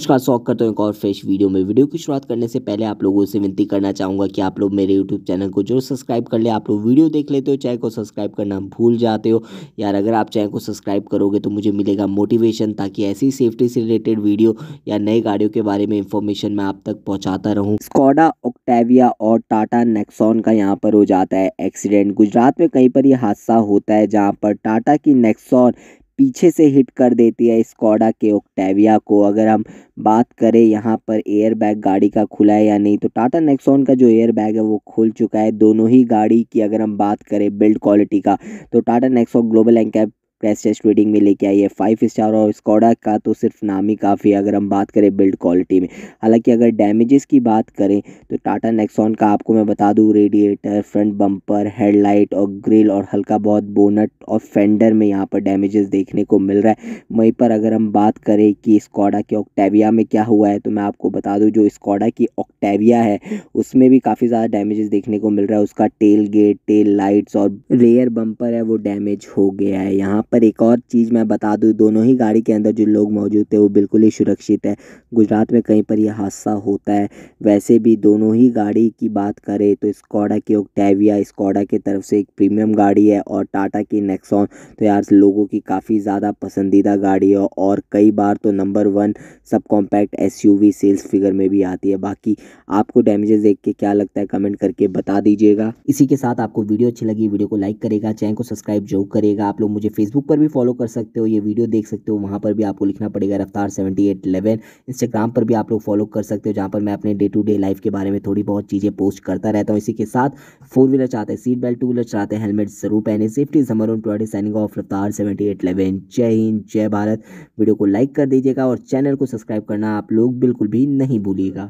नमस्कार स्वागत करता हूँ एक और फ्रेश वीडियो में वीडियो की शुरुआत करने से पहले आप लोगों से विनती करना चाहूँगा कि आप लोग मेरे यूट्यूब चैनल को जरूर सब्सक्राइब कर ले आप लोग वीडियो देख लेते हो चैनल को सब्सक्राइब करना भूल जाते हो यार अगर आप चैनल को सब्सक्राइब करोगे तो मुझे मिलेगा मोटिवेशन ताकि ऐसी सेफ्टी से रिलेटेड वीडियो या नए गाड़ियों के बारे में इन्फॉर्मेशन मैं आप तक पहुँचाता रहूँ स्कॉडा ओक्टेविया और टाटा नेक्सॉन का यहाँ पर हो जाता है एक्सीडेंट गुजरात में कहीं पर यह हादसा होता है जहाँ पर टाटा की नेक्सॉन पीछे से हिट कर देती है स्कॉडा के ओक्टेविया को अगर हम बात करें यहाँ पर एयर बैग गाड़ी का खुला है या नहीं तो टाटा नेक्सॉन का जो एयर बैग है वो खुल चुका है दोनों ही गाड़ी की अगर हम बात करें बिल्ड क्वालिटी का तो Tata Nexon global NCAP crash test rating में लेके आई है फाइव स्टार और स्कॉडा का तो सिर्फ नाम ही काफ़ी है अगर हम बात करें बिल्ड क्वालिटी में हालांकि अगर डैमेजेस की बात करें तो टाटा नेक्सॉन का आपको मैं बता दूँ रेडिएटर फ्रंट बम्पर हेडलाइट और ग्रिल और हल्का बहुत बोनट और फेंडर में यहाँ पर डैमेजेस देखने को मिल रहा है वहीं पर अगर हम बात करें कि स्कॉडा के ऑक्टेविया में क्या हुआ है तो मैं आपको बता दूँ जो स्कॉडा की ऑक्टेविया है उसमें भी काफ़ी ज़्यादा डैमेजेस देखने को मिल रहा है उसका टेल गेट टेल लाइट्स और रेयर बम्पर है वो डैमेज हो गया है यहाँ पर एक और चीज़ मैं बता दूँ दोनों ही गाड़ी के अंदर जो लोग मौजूद थे वो बिल्कुल ही सुरक्षित है गुजरात में कहीं पर यह हादसा होता है वैसे भी दोनों ही गाड़ी की बात करें तो स्कॉडा की ओक्टेविया स्कॉडा की तरफ से एक प्रीमियम गाड़ी है और टाटा की नेक्सॉन तो यार लोगों की काफ़ी ज़्यादा पसंदीदा गाड़ी है और कई बार तो number one sub compacts sales figure में भी आती है बाकी आपको डैमेजेस देख के क्या लगता है कमेंट करके बता दीजिएगा इसी के साथ आपको वीडियो अच्छी लगी वीडियो को लाइक करेगा चैनल को सब्सक्राइब जरूर करेगा आप लोग मुझे फेसबुक यूट्यूब पर भी फॉलो कर सकते हो ये वीडियो देख सकते हो वहाँ पर भी आपको लिखना पड़ेगा रफ्तार सेवेंटी एट इलेवन इंस्टाग्राम पर भी आप लोग फॉलो कर सकते हो जहाँ पर मैं अपने डे टू डे लाइफ के बारे में थोड़ी बहुत चीज़ें पोस्ट करता रहता हूँ इसी के साथ फोर व्हीलर चाहते हैं सीट बेल्ट टू व्हीलर चाहते हैं हेलमेट जरूर पहने सेफ्टी समर on twenty signing off Raftaar seventy eight eleven जय हिंद जय भारत वीडियो को लाइक कर दीजिएगा और चैनल को सब्सक्राइब करना आप लोग बिल्कुल भी नहीं भूलिएगा